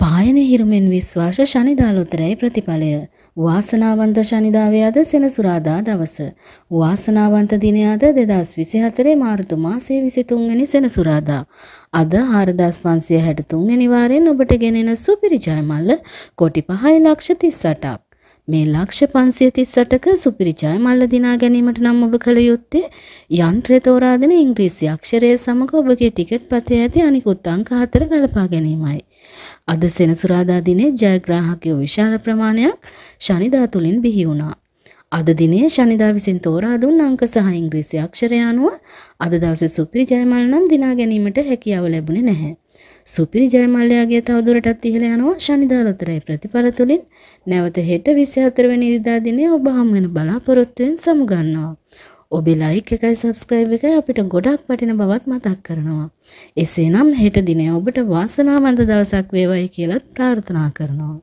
පායන හිරුමෙන් විශ්වාස ශනිදාලොතරයි ප්‍රතිඵලය. වාසනාවන්ත ශනිදාවයාද සෙනසුරාදා දවස. වාසනාවන්ත දිනයාද දෙදස් විසිහතරේ මාර්තු මාසේ විසිතුන්ගනි සෙනසුරාදා. අද හාරදස් පන්සිය හැටතුන්ගනි වාරයෙන් ඔබට ගෙනෙන සුපිරිජයමල්ල කොටි පහයි ලක්ෂ තිස්සටක්. මේ ලක්ෂ 538ක සුපිරි ජය මල්ල දිනා ගැනීමට නම් ඔබ කළ යුත්තේ යන්ත්‍රය තෝරා දෙන ඉංග්‍රීසි අක්ෂරය සමග ඔබගේ ටිකට් පතේ ඇති අනිකුත් අංක හතර ගලපා ගැනීමයි. අද සෙනසුරාදා දිනේ ජයග්‍රාහකයෝ විශාල ප්‍රමාණයක් ශනිදා තුලින් බිහි වුණා. අද දිනේ ශනිදා විසින් තෝරා දුන් අංක සහ ඉංග්‍රීසි අක්ෂර අනුව අද දවසේ සුපිරි ජයමල් නම් දිනා ගැනීමට හැකියාව ලැබුණේ නැහැ. සුපිරි ජයමල්ලයාගේ තවදුරටත් ඉහළ යනවා ශනිදාලොතරයි ප්‍රතිඵල තුලින් නැවත හෙට 24 වෙනි ඉරිදා දිනේ ඔබ හමු වෙන බලාපොරොත්තුෙන් සමුගන්නවා. ඔබේ ලයික් එකයි සබස්ක්‍රයිබ් එකයි අපිට ගොඩක් වටින බවත් මතක් කරනවා. එසේනම් හෙට දිනේ ඔබට වාසනාවන්ත දවසක් වේවායි කියලත් ප්‍රාර්ථනා කරනවා.